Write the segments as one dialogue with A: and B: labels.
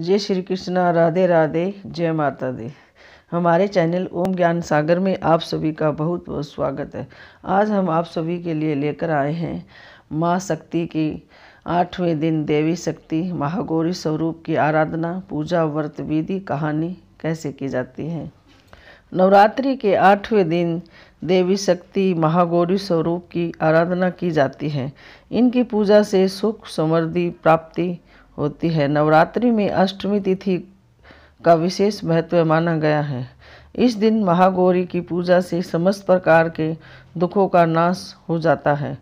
A: जय श्री कृष्णा राधे राधे जय माता दी हमारे चैनल ओम ज्ञान सागर में आप सभी का बहुत बहुत स्वागत है आज हम आप सभी के लिए लेकर आए हैं माँ शक्ति की आठवें दिन देवी शक्ति महागौरी स्वरूप की आराधना पूजा व्रत विधि कहानी कैसे की जाती है नवरात्रि के आठवें दिन देवी शक्ति महागौरी स्वरूप की आराधना की जाती है इनकी पूजा से सुख समृद्धि प्राप्ति होती है नवरात्रि में अष्टमी तिथि का विशेष महत्व माना गया है इस दिन महागौरी की पूजा से समस्त प्रकार के दुखों का नाश हो जाता है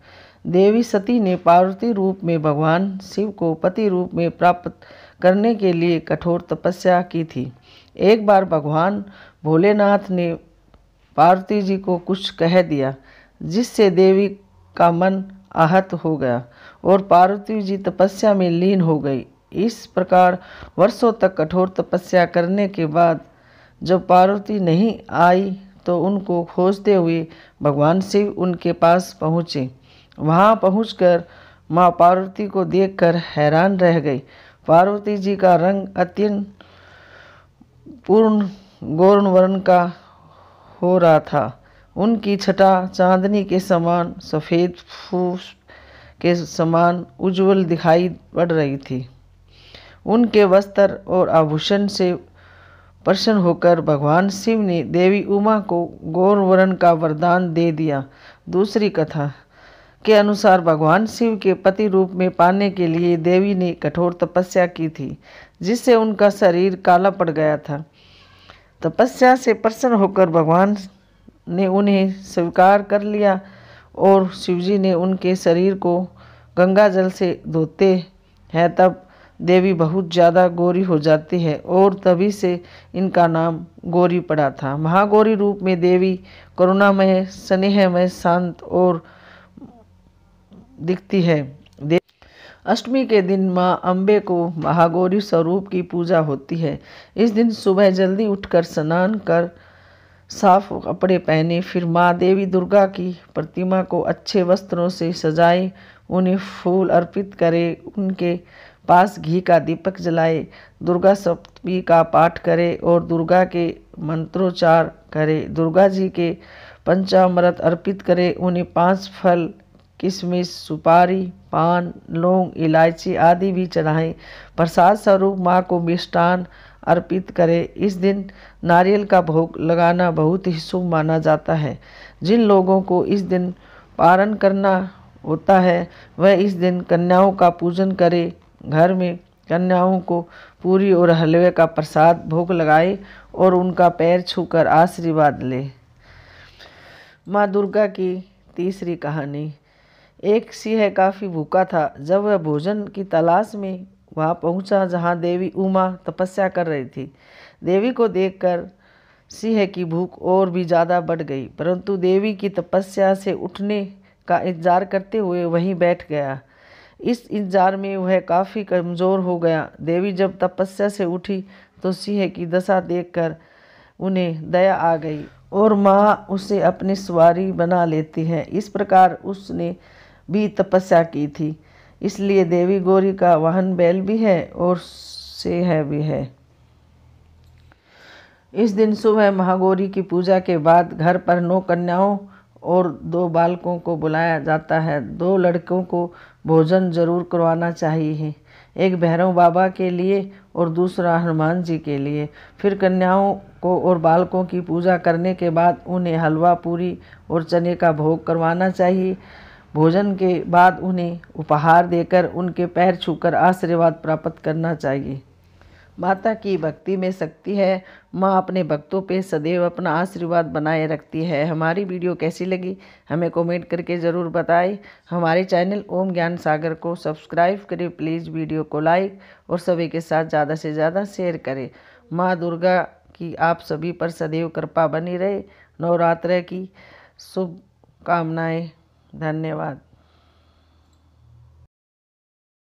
A: देवी सती ने पार्वती रूप में भगवान शिव को पति रूप में प्राप्त करने के लिए कठोर तपस्या की थी एक बार भगवान भोलेनाथ ने पार्वती जी को कुछ कह दिया जिससे देवी का मन आहत हो गया और पार्वती जी तपस्या में लीन हो गई इस प्रकार वर्षों तक कठोर तपस्या करने के बाद जब पार्वती नहीं आई तो उनको खोजते हुए भगवान शिव उनके पास पहुँचे वहाँ पहुँच कर माँ पार्वती को देखकर हैरान रह गई पार्वती जी का रंग अत्यंत पूर्ण गोर्ण वर्ण का हो रहा था उनकी छटा चांदनी के समान सफ़ेद फूस के समान उज्जवल दिखाई पड़ रही थी उनके वस्त्र और आभूषण से प्रसन्न होकर भगवान शिव ने देवी उमा को गौरवरण का वरदान दे दिया दूसरी कथा के अनुसार भगवान शिव के पति रूप में पाने के लिए देवी ने कठोर तपस्या की थी जिससे उनका शरीर काला पड़ गया था तपस्या से प्रसन्न होकर भगवान ने उन्हें स्वीकार कर लिया और शिवजी ने उनके शरीर को गंगा जल से धोते हैं तब देवी बहुत ज़्यादा गौरी हो जाती है और तभी से इनका नाम गौरी पड़ा था महागौरी रूप में देवी करुणामय स्नेहमय शांत और दिखती है अष्टमी के दिन माँ अम्बे को महागौरी स्वरूप की पूजा होती है इस दिन सुबह जल्दी उठकर स्नान कर साफ कपड़े पहने फिर माँ देवी दुर्गा की प्रतिमा को अच्छे वस्त्रों से सजाए उन्हें फूल अर्पित करें उनके पास घी का दीपक जलाए दुर्गा सप्तमी का पाठ करें और दुर्गा के मंत्रोच्चार करें दुर्गा जी के पंचामृत अर्पित करें उन्हें पांच फल किशमिश सुपारी पान लौंग इलायची आदि भी चढ़ाएं प्रसाद स्वरूप माँ को मिष्टान अर्पित करें इस दिन नारियल का भोग लगाना बहुत ही शुभ माना जाता है जिन लोगों को इस दिन पारण करना होता है वह इस दिन कन्याओं का पूजन करे घर में कन्याओं को पूरी और हलवे का प्रसाद भोग लगाए और उनका पैर छूकर आशीर्वाद ले माँ दुर्गा की तीसरी कहानी एक सिंह काफ़ी भूखा था जब वह भोजन की तलाश में वहाँ पहुँचा जहाँ देवी उमा तपस्या कर रही थी देवी को देखकर सिंह की भूख और भी ज़्यादा बढ़ गई परंतु देवी की तपस्या से उठने का इंतज़ार करते हुए वहीं बैठ गया इस इंतज़ार में वह काफ़ी कमज़ोर हो गया देवी जब तपस्या से उठी तो सिंह की दशा देखकर उन्हें दया आ गई और माँ उसे अपनी सवारी बना लेती है इस प्रकार उसने भी तपस्या की थी इसलिए देवी गौरी का वाहन बैल भी है और सेह भी है इस दिन सुबह महागौरी की पूजा के बाद घर पर नौ कन्याओं और दो बालकों को बुलाया जाता है दो लड़कों को भोजन जरूर करवाना चाहिए एक भैरव बाबा के लिए और दूसरा हनुमान जी के लिए फिर कन्याओं को और बालकों की पूजा करने के बाद उन्हें हलवा पूरी और चने का भोग करवाना चाहिए भोजन के बाद उन्हें उपहार देकर उनके पैर छूकर आशीर्वाद प्राप्त करना चाहिए माता की भक्ति में शक्ति है माँ अपने भक्तों पे सदैव अपना आशीर्वाद बनाए रखती है हमारी वीडियो कैसी लगी हमें कमेंट करके ज़रूर बताएं हमारे चैनल ओम ज्ञान सागर को सब्सक्राइब करें प्लीज़ वीडियो को लाइक और सभी के साथ ज़्यादा से ज़्यादा शेयर करें माँ दुर्गा की आप सभी पर सदैव कृपा बनी रहे नवरात्र की शुभकामनाएँ धन्यवाद